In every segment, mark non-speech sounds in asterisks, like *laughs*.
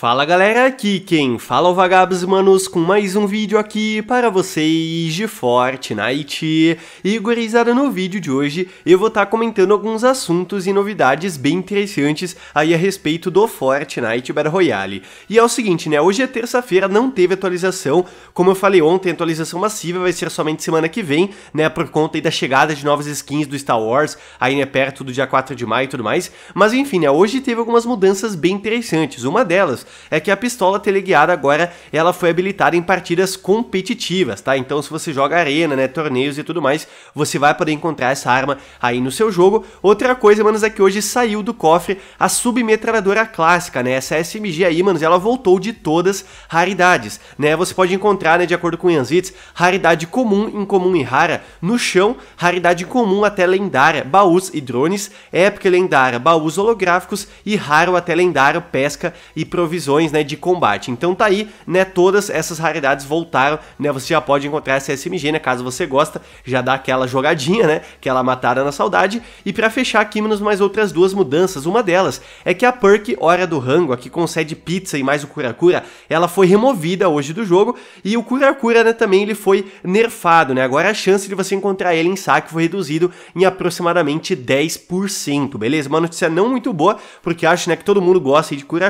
Fala galera, aqui quem fala é o Vagabos Manos com mais um vídeo aqui para vocês de Fortnite. E gurizada, no vídeo de hoje eu vou estar tá comentando alguns assuntos e novidades bem interessantes aí a respeito do Fortnite Battle Royale. E é o seguinte, né, hoje é terça-feira, não teve atualização, como eu falei ontem, atualização massiva vai ser somente semana que vem, né, por conta da chegada de novas skins do Star Wars, aí né, perto do dia 4 de maio e tudo mais. Mas enfim, né, hoje teve algumas mudanças bem interessantes, uma delas é que a pistola teleguiada agora ela foi habilitada em partidas competitivas, tá? Então se você joga arena, né, torneios e tudo mais, você vai poder encontrar essa arma aí no seu jogo. Outra coisa, manos, é que hoje saiu do cofre a submetralhadora clássica, né? Essa SMG aí, manos, ela voltou de todas raridades, né? Você pode encontrar, né, de acordo com Yanzits, raridade comum, incomum e rara no chão, raridade comum até lendária, baús e drones, época lendária, baús holográficos e raro até lendário, pesca e provisão né, de combate. Então tá aí, né? Todas essas raridades voltaram, né? Você já pode encontrar essa SMG, né? Caso você gosta, já dá aquela jogadinha, né? Aquela matada na saudade. E para fechar aqui, menos mais outras duas mudanças. Uma delas é que a perk Hora do Rango, a que concede pizza e mais o Cura, ela foi removida hoje do jogo. E o Cura, né, também ele foi nerfado, né? Agora a chance de você encontrar ele em saque foi reduzido em aproximadamente 10%, beleza? Uma notícia não muito boa, porque acho, né, que todo mundo gosta de Cura,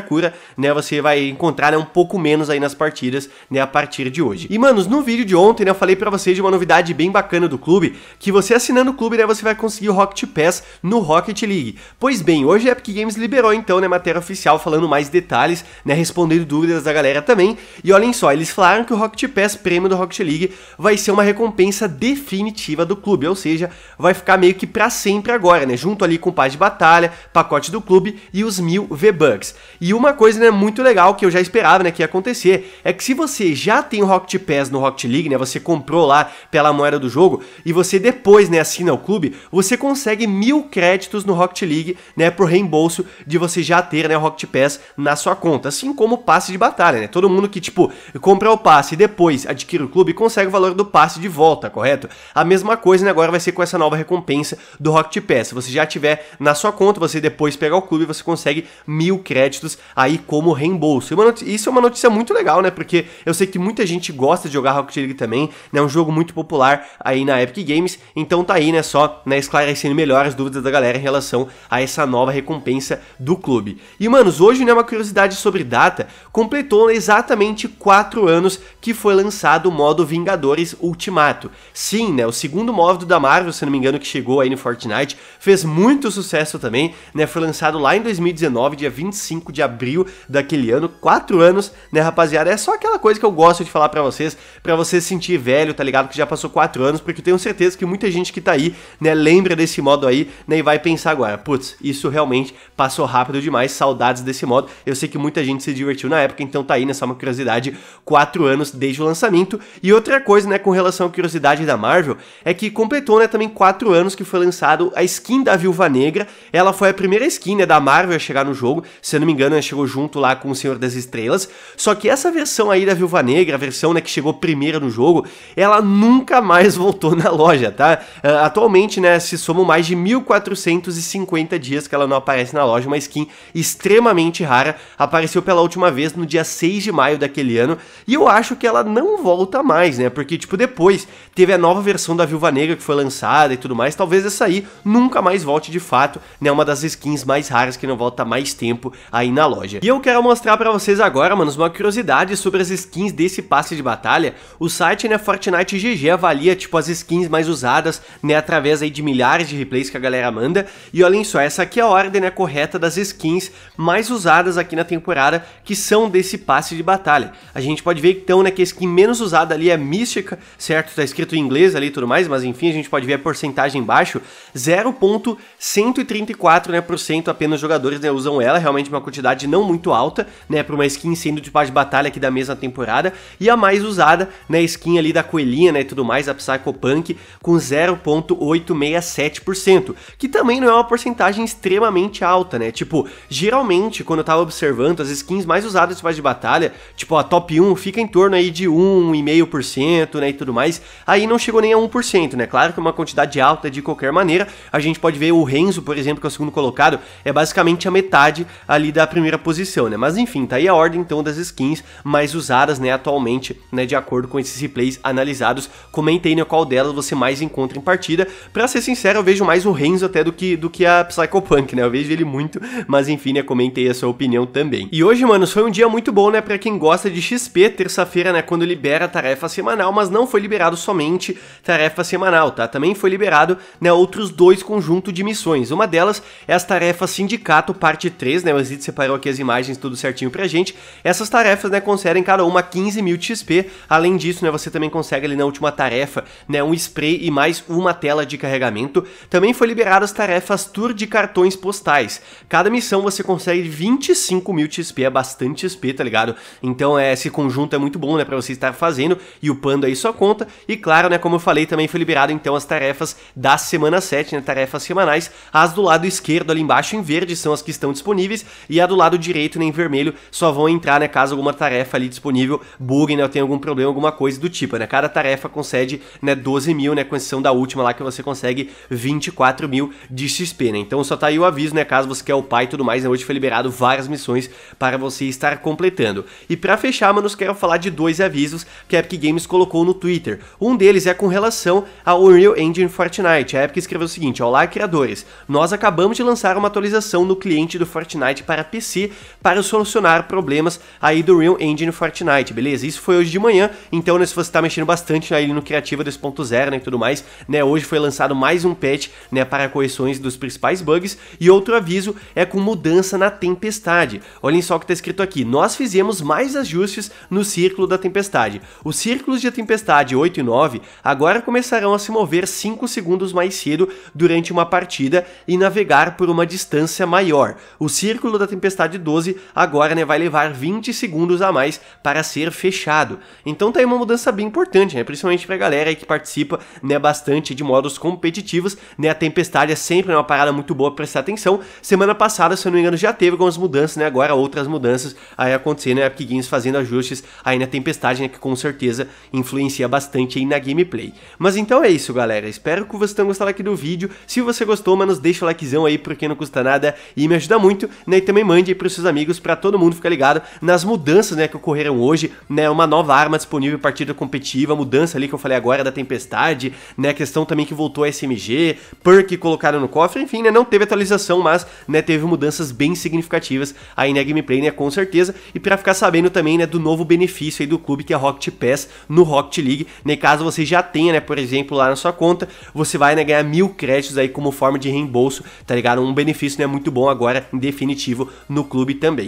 né? você vai encontrar né, um pouco menos aí nas partidas, né, a partir de hoje. E, manos, no vídeo de ontem, né, eu falei para vocês de uma novidade bem bacana do clube, que você assinando o clube, né, você vai conseguir o Rocket Pass no Rocket League. Pois bem, hoje a Epic Games liberou, então, né, matéria oficial falando mais detalhes, né, respondendo dúvidas da galera também, e olhem só, eles falaram que o Rocket Pass prêmio do Rocket League vai ser uma recompensa definitiva do clube, ou seja, vai ficar meio que para sempre agora, né, junto ali com o de batalha, pacote do clube e os mil V-Bucks. E uma coisa, né, muito muito legal que eu já esperava, né, que ia acontecer, é que se você já tem o Rocket Pass no Rocket League, né, você comprou lá pela moeda do jogo e você depois, né, assina o clube, você consegue mil créditos no Rocket League, né, por reembolso de você já ter, né, o Rocket Pass na sua conta, assim como o passe de batalha, né, todo mundo que, tipo, compra o passe e depois adquire o clube consegue o valor do passe de volta, correto? A mesma coisa, né, agora vai ser com essa nova recompensa do Rocket Pass, se você já tiver na sua conta, você depois pega o clube, você consegue mil créditos aí como reembolso. Isso é uma notícia muito legal, né? Porque eu sei que muita gente gosta de jogar Rocket League também, né? É um jogo muito popular aí na Epic Games. Então tá aí, né? Só né, esclarecendo melhor as dúvidas da galera em relação a essa nova recompensa do clube. E, manos, hoje, né? Uma curiosidade sobre data. Completou exatamente 4 anos que foi lançado o modo Vingadores Ultimato. Sim, né? O segundo modo da Marvel, se não me engano, que chegou aí no Fortnite. Fez muito sucesso também, né? Foi lançado lá em 2019, dia 25 de abril da naquele ano, quatro anos, né, rapaziada? É só aquela coisa que eu gosto de falar para vocês, para você sentir velho, tá ligado? Que já passou quatro anos, porque eu tenho certeza que muita gente que tá aí, né, lembra desse modo aí, né, e vai pensar agora, putz, isso realmente passou rápido demais, saudades desse modo. Eu sei que muita gente se divertiu na época, então tá aí, nessa né, uma curiosidade, quatro anos desde o lançamento. E outra coisa, né, com relação à curiosidade da Marvel, é que completou, né, também quatro anos que foi lançado a skin da Viúva Negra. Ela foi a primeira skin, né, da Marvel a chegar no jogo, se eu não me engano, ela chegou junto lá com o Senhor das Estrelas. Só que essa versão aí da Viúva Negra, a versão né, que chegou primeira no jogo, ela nunca mais *laughs* voltou na loja, tá? Uh, atualmente, né, se somam mais de 1450 dias que ela não aparece na loja, uma skin extremamente rara, apareceu pela última vez no dia 6 de maio daquele ano, e eu acho que ela não volta mais, né? Porque tipo depois teve a nova versão da Viúva Negra que foi lançada e tudo mais, talvez essa aí nunca mais volte de fato, né? Uma das skins mais raras que não volta mais tempo aí na loja. E eu quero quero mostrar para vocês agora, manos, uma curiosidade sobre as skins desse passe de batalha. O site, né, Fortnite GG avalia, tipo, as skins mais usadas, né, através aí de milhares de replays que a galera manda. E olhem só, essa aqui é a ordem, né, correta das skins mais usadas aqui na temporada, que são desse passe de batalha. A gente pode ver, então, né, que a skin menos usada ali é Mística, certo? Tá escrito em inglês ali e tudo mais, mas enfim, a gente pode ver a porcentagem embaixo, 0.134%, né, apenas jogadores né, usam ela, realmente uma quantidade não muito alta alta, né, para uma skin sendo de paz de batalha aqui da mesma temporada, e a mais usada, né, skin ali da coelhinha, né, e tudo mais, a Psychopunk, com 0.867%, que também não é uma porcentagem extremamente alta, né, tipo, geralmente, quando eu tava observando, as skins mais usadas de paz de batalha, tipo, a top 1 fica em torno aí de 1,5%, né, e tudo mais, aí não chegou nem a 1%, né, claro que é uma quantidade alta de qualquer maneira, a gente pode ver o Renzo, por exemplo, que é o segundo colocado, é basicamente a metade ali da primeira posição, né, né? Mas enfim, tá aí a ordem então das skins mais usadas, né, atualmente, né, de acordo com esses replays analisados. Comentei né, qual delas você mais encontra em partida. Pra ser sincero, eu vejo mais o Renzo até do que, do que a Psychopunk, né? Eu vejo ele muito, mas enfim, né, comentei a sua opinião também. E hoje, mano, foi um dia muito bom, né, pra quem gosta de XP, terça-feira, né, quando libera a tarefa semanal, mas não foi liberado somente tarefa semanal, tá? Também foi liberado, né, outros dois conjuntos de missões. Uma delas é as tarefas Sindicato Parte 3, né? O Exit separou aqui as imagens do tudo certinho pra gente. Essas tarefas, né, concedem cada uma 15 mil de XP. Além disso, né, você também consegue ali na última tarefa, né, um spray e mais uma tela de carregamento. Também foi liberada as tarefas Tour de cartões postais. Cada missão você consegue 25 mil XP, é bastante XP, tá ligado? Então é, esse conjunto é muito bom, né, pra você estar fazendo, e o Panda aí só conta. E claro, né, como eu falei, também foi liberado então as tarefas da semana 7, né, tarefas semanais. As do lado esquerdo ali embaixo em verde são as que estão disponíveis, e a do lado direito, né, vermelho só vão entrar, né, caso alguma tarefa ali disponível bugue, né, ou tenha algum problema, alguma coisa do tipo, né. Cada tarefa concede, né, 12 mil, né, com exceção da última lá que você consegue 24 mil de XP, né. Então só tá aí o aviso, né, caso você quer pai e tudo mais, né, hoje foi liberado várias missões para você estar completando. E para fechar, manos, quero falar de dois avisos que a Epic Games colocou no Twitter. Um deles é com relação ao Unreal Engine Fortnite. A Epic escreveu o seguinte, olá criadores, nós acabamos de lançar uma atualização no cliente do Fortnite para PC para os solucionar problemas aí do Real Engine Fortnite, beleza? Isso foi hoje de manhã, então né, se você está mexendo bastante aí no Criativa 2.0 né, e tudo mais, né? Hoje foi lançado mais um patch né, para correções dos principais bugs e outro aviso é com mudança na tempestade. Olhem só o que está escrito aqui, nós fizemos mais ajustes no círculo da tempestade. Os círculos de tempestade 8 e 9 agora começarão a se mover 5 segundos mais cedo durante uma partida e navegar por uma distância maior. O círculo da tempestade 12 agora né, vai levar 20 segundos a mais para ser fechado. Então tá aí uma mudança bem importante, né, principalmente para a galera que participa né, bastante de modos competitivos. Né, a Tempestade é sempre uma parada muito boa para prestar atenção. Semana passada, se eu não me engano, já teve algumas mudanças, né, agora outras mudanças aí acontecendo, né, a Epic Games fazendo ajustes aí na Tempestade, né, que com certeza influencia bastante aí na gameplay. Mas então é isso, galera. Espero que vocês tenham gostado aqui do vídeo. Se você gostou, mano deixa o likezão aí porque não custa nada e me ajuda muito. Né, e também mande aí para seus amigos para todo mundo ficar ligado nas mudanças né, que ocorreram hoje, né, uma nova arma disponível partida competitiva, mudança ali que eu falei agora da Tempestade, né, questão também que voltou a SMG, perk colocaram no cofre, enfim, né, não teve atualização, mas né, teve mudanças bem significativas aí na gameplay, né, com certeza, e para ficar sabendo também né, do novo benefício aí do clube que é a Rocket Pass no Rocket League, né, caso você já tenha, né, por exemplo, lá na sua conta, você vai né, ganhar mil créditos aí como forma de reembolso, tá ligado? Um benefício né, muito bom agora, definitivo, no clube também.